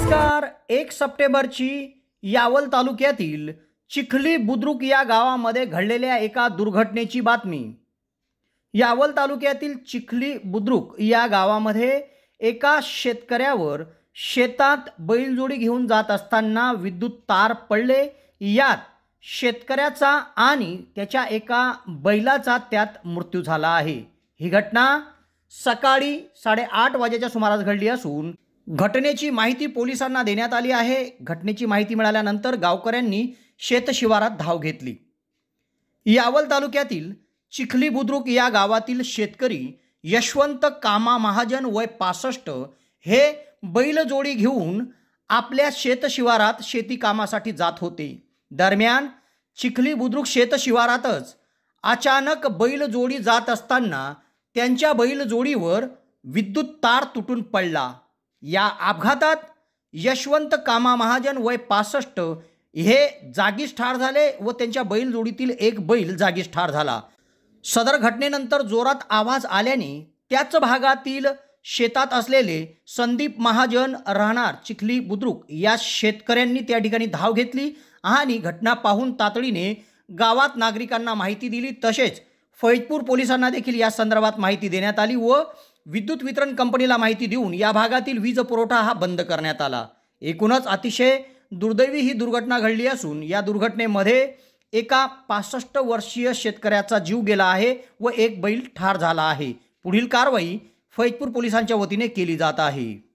नमस्कार एक सप्टेंबरची यावल तालुक्यातील चिखली बुद्रुक या गावामध्ये घडलेल्या एका दुर्घटनेची बातमी यावल तालुक्यातील चिखली बुद्रुक या गावामध्ये एका शेतकऱ्यावर शेतात बैलजोडी घेऊन जात असताना विद्युत तार पडले यात शेतकऱ्याचा आणि त्याच्या एका बैलाचा त्यात मृत्यू झाला आहे ही घटना सकाळी साडेआठ वाजेच्या सुमारास घडली असून घटनेची माहिती पोलिसांना देण्यात आली आहे घटनेची माहिती मिळाल्यानंतर गावकऱ्यांनी शेतशिवारात धाव घेतली यावल तालुक्यातील चिखली बुद्रुक या गावातील शेतकरी यशवंत कामा महाजन वय पासष्ट हे बैलजोडी घेऊन आपल्या शेतशिवारात शेती कामासाठी जात होते दरम्यान चिखली बुद्रुक शेतशिवारातच अचानक बैलजोडी जात असताना त्यांच्या बैलजोडीवर विद्युत तार तुटून पडला या अपघातात यशवंत कामा महाजन वय पासष्ट हे जागीच ठार झाले व त्यांच्या बैलजोडीतील एक बैल जागीच ठार झाला सदर घटनेनंतर जोरात आवाज आल्याने त्याच भागातील शेतात असलेले संदीप महाजन राहणार चिखली बुद्रुक या शेतकऱ्यांनी त्या ठिकाणी धाव घेतली आणि घटना पाहून तातडीने गावात नागरिकांना माहिती दिली तसेच फैजपूर पोलिसांना देखील या संदर्भात माहिती देण्यात आली व विद्युत वितरण कंपनीला माहिती देऊन या भागातील वीज पुरवठा हा बंद करण्यात आला एकूणच अतिशय दुर्दैवी ही दुर्घटना घडली असून या दुर्घटनेमध्ये एका पासष्ट वर्षीय शेतकऱ्याचा जीव गेला आहे व एक बैल ठार झाला आहे पुढील कारवाई फैजपूर पोलिसांच्या वतीने केली जात आहे